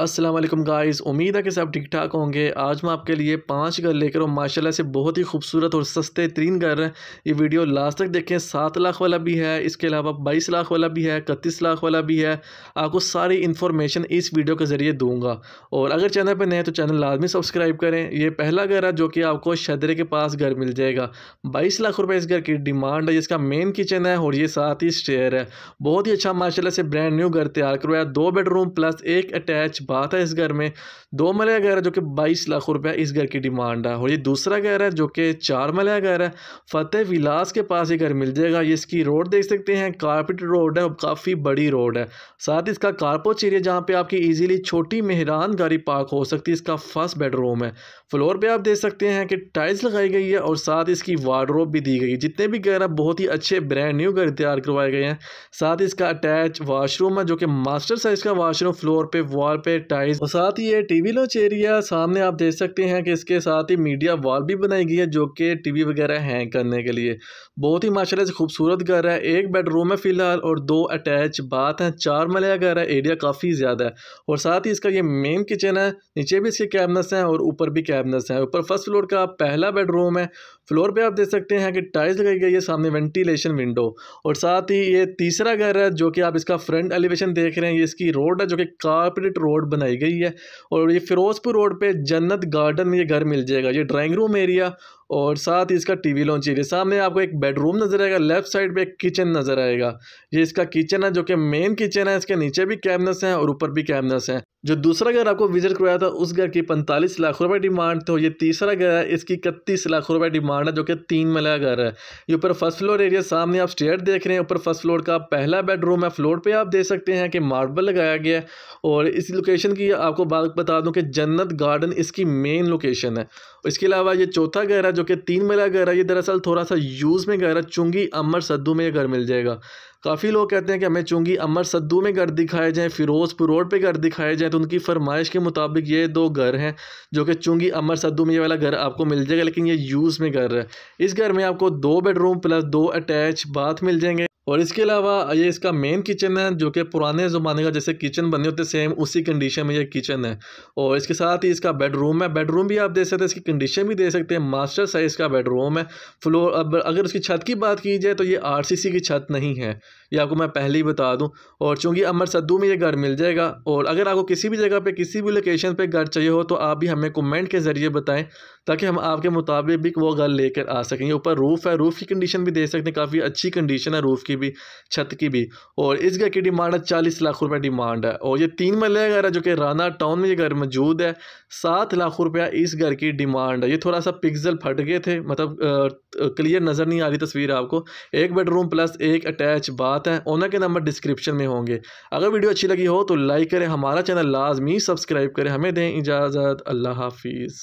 Aslam guys उम्मीद है कि सब ठीक ठाक होंगे आज मैं आपके लिए पांच घर लेकर हूँ माशाल्लाह से बहुत ही खूबसूरत और सस्ते तीन घर हैं ये वीडियो लास्ट तक देखें सात लाख वाला भी है इसके अलावा बाईस लाख वाला भी है इकतीस लाख वाला भी है आपको सारी इन्फॉर्मेशन इस वीडियो के ज़रिए दूंगा और अगर चैनल पर नए तो चैनल लाजमी सब्सक्राइब करें ये पहला घर है जो कि आपको शदरे के पास घर मिल जाएगा बाईस लाख रुपये इस घर की डिमांड है इसका मेन किचन है और ये साथ ही स्टेयर है बहुत ही अच्छा माशाला से ब्रांड न्यू घर तैयार करवाया दो बेडरूम प्लस एक अटैच बात है इस घर में दो मलया घर है जो कि बाईस लाख रुपया इस घर की डिमांड है और ये दूसरा घर है जो कि चार मलया घर है फतेह विलास के पास ये घर मिल जाएगा ये इसकी रोड देख सकते हैं कारपेट रोड है काफ़ी बड़ी रोड है साथ ही इसका कारपोच एरिया जहाँ पर आपकी ईजिली छोटी मेहरान गाड़ी पार्क हो सकती है इसका फर्स्ट बेडरूम है फ्लोर पर आप देख सकते हैं कि टाइल्स लगाई गई है और साथ इसकी वार्ड्रोप भी दी गई है जितने भी घर है बहुत ही अच्छे ब्रांड न्यू घर तैयार करवाए गए हैं साथ इसका अटैच वाशरूम है जो कि मास्टर साइज़ का वाशरूम फ्लोर पे वॉल पे पे टाइल्स और साथ ही ये टीवी लॉन्च एरिया सामने आप देख सकते हैं कि इसके साथ ही मीडिया वॉल भी बनाई गई है जो कि टीवी वगैरह हैंग करने के लिए बहुत ही माशाल्लाह से खूबसूरत घर है एक बेडरूम है फिलहाल और दो अटैच बाथ हैं चार मलिया घर है एरिया काफ़ी ज़्यादा है और साथ ही इसका ये मेन किचन है नीचे भी इसके कैबनस हैं और ऊपर भी कैबनस हैं ऊपर फर्स्ट फ्लोर का पहला बेडरूम है फ्लोर पर आप देख सकते हैं कि टाइल्स लगाई गई है सामने वेंटिलेशन विंडो और साथ ही ये तीसरा घर है जो कि आप इसका फ्रंट एलिवेशन देख रहे हैं ये इसकी रोड है जो कि कारपेटेड रोड रोड बनाई गई है और ये फ़िरोज़पुर रोड पे जन्नत गार्डन ये घर मिल जाएगा ये ड्राइंग रूम एरिया और साथ ही इसका टीवी लॉन्च एरिया सामने आपको एक बेडरूम नज़र आएगा लेफ्ट साइड पे एक किचन नज़र आएगा ये इसका किचन है जो कि मेन किचन है इसके नीचे भी कैबिनेट्स हैं और ऊपर भी कैबिनेट्स हैं जो दूसरा घर आपको विजिट करवाया था उस घर की पैंतालीस लाख रुपए डिमांड थे ये तीसरा घर है इसकी इकतीस लाख रुपए डिमांड है जो कि तीन मिला घर है ये ऊपर फर्स्ट फ्लोर एरिया सामने आप स्टेयर देख रहे हैं ऊपर फर्स्ट फ्लोर का पहला बेडरूम है फ्लोर पे आप देख सकते हैं कि मार्बल लगाया गया है और इस लोकेशन की आपको बात बता दूँ कि जन्नत गार्डन इसकी मेन लोकेशन है इसके अलावा ये चौथा घर है जो कि तीन घर है ये दरअसल थोड़ा सा यूज़ में घर है चुंगी अमर सद्दू में ये घर मिल जाएगा काफ़ी लोग कहते हैं कि हमें चुंगी अमर सद्दू में घर दिखाए जाएँ फिरोजपुर रोड पे घर दिखाए जाएँ तो उनकी फरमाइश के मुताबिक ये दो घर हैं जो कि चुंगी अमर सद्दू में ये वाला घर आपको मिल जाएगा लेकिन ये यूज़ में घर है इस घर में आपको दो बेडरूम प्लस दो अटैच बाथ मिल जाएंगे और इसके अलावा ये इसका मेन किचन है जो कि पुराने ज़माने का जैसे किचन बने होते सेम उसी कंडीशन में ये किचन है और इसके साथ ही इसका बेडरूम है बेडरूम भी आप देख सकते हैं इसकी कंडीशन भी दे सकते हैं मास्टर साइज़ का बेडरूम है फ्लोर अब अगर उसकी छत की बात की जाए तो ये आर की छत नहीं है ये आपको मैं पहले ही बता दूँ और चूँकि अमर सद्दू में ये घर मिल जाएगा और अगर आपको किसी भी जगह पर किसी भी लोकेशन पर घर चाहिए हो तो आप भी हमें कमेंट के ज़रिए बताएँ ताकि हम आपके मुताबिक भी वो घर लेकर आ सकें ऊपर रूफ़ है रूफ़ की कंडीशन भी दे सकते हैं काफ़ी अच्छी कंडीशन है रूफ़ की भी छत की भी और इस घर की डिमांड है चालीस लाख रुपये डिमांड है और ये तीन मरले घर है जो कि राना टाउन में ये घर मौजूद है सात लाख रुपया इस घर की डिमांड है ये थोड़ा सा पिक्जल फट गए थे मतलब क्लियर नज़र नहीं आ रही तस्वीर आपको एक बेडरूम प्लस एक अटैच बात है ओना के नंबर डिस्क्रिप्शन में होंगे अगर वीडियो अच्छी लगी हो तो लाइक करें हमारा चैनल लाजमी सब्सक्राइब करें हमें दें इजाज़त अल्लाह हाफिज़